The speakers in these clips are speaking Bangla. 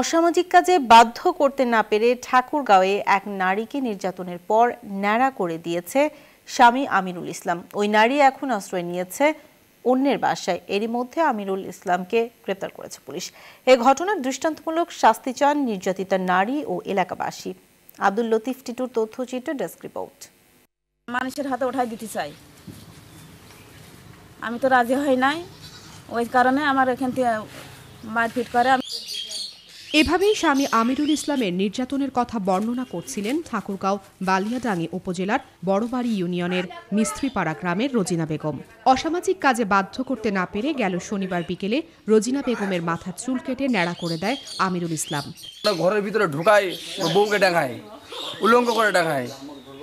অসামাজিক কাজে বাধ্য করতে না পেরে ঠাকুরগাঁওয়ে এক নারীকে নির্যাতনের পর ন্যাড়া করে দিয়েছে স্বামী আমিরুল ইসলাম ওই নারী এখন আশ্রয় নিয়েছে অন্যের বাসায় এরই মধ্যে আমিরুল ইসলামকে গ্রেপ্তার করেছে পুলিশ এ ঘটনার দৃষ্টান্তমূলক শাস্তি চান নির্যাতিতা নারী ও এলাকাবাসী আব্দুল লতিফ টিটুর তথ্যচিত্র ডেস্ক রিপোর্ট মানুষের হাতে ওঠাই দিতে চাই আমি তো রাজি হই নাই ওই কারণে আমার এখান থেকে মারপিট করে আমি এভাবেই স্বামী আমিরুল ইসলামের নির্যাতনের কথা বর্ণনা করছিলেন ঠাকুরগাঁও বালিয়াডাঙ্গি উপজেলার বড়বাড়ি ইউনিয়নের মিস্ত্রিপাড়া গ্রামের রোজিনা বেগম অসামাজিক কাজে বাধ্য করতে না পেরে গেল শনিবার বিকেলে রোজিনা বেগমের মাথার চুল কেটে ন্যাড়া করে দেয় আমিরুল ইসলাম ঘরের ভিতরে ঢুকায় বউকে ডাঙায় উলঙ্গ করে ডাঙায়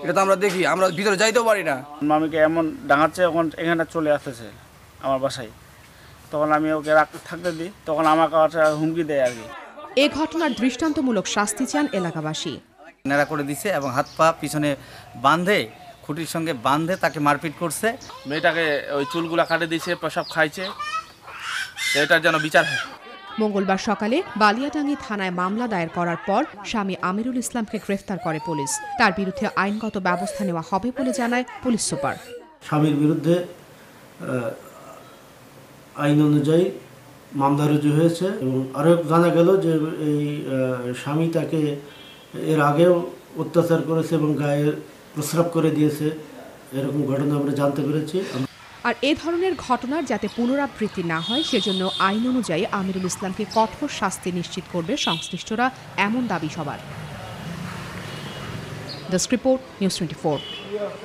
এটা তো আমরা দেখি আমরা ভিতরে যাইতেও পারি না মামিকে এমন ডাঙাচ্ছে এখন এখানে চলে আসতেছে আমার বাসায় তখন আমি ওকে রাখতে থাকতে দিই তখন আমাকে হুমকি দেয় আর কি এ ঘটনার দৃষ্টান্তমূলক শাস্তি চান এলাকাবাসী নেড়া করে দিছে এবং হাত পা পিছনে বাঁধে খুঁটির সঙ্গে বাঁধে তাকে মারপিট করছে মেয়েটাকে ওই চুলগুলা কাটে দিয়েছে প্রসাব খাইছে এটার যেন বিচার হয় মঙ্গলবার সকালে বালিয়াটাঙ্গি থানায় মামলা দায়ের করার পর স্বামী আমিরুল ইসলামকে গ্রেফতার করে পুলিশ তার বিরুদ্ধে আইনগত ব্যবস্থা নেওয়া হবে বলে জানায় পুলিশ সুপার স্বামীর বিরুদ্ধে আইন অনুযায়ী মামলা রুজু হয়েছে এবং আরও জানা গেল যে এই স্বামী তাকে এর আগেও অত্যাচার করেছে এবং গায়ে প্রস্রাব করে দিয়েছে এরকম ঘটনা আমরা জানতে পেরেছি আর এ ধরনের ঘটনার যাতে পুনরাবৃত্তি না হয় সেজন্য আইন অনুযায়ী আমিরুল ইসলামকে কঠোর শাস্তি নিশ্চিত করবে সংশ্লিষ্টরা এমন দাবি সবার দ্য রিপোর্ট নিউজ টোয়েন্টি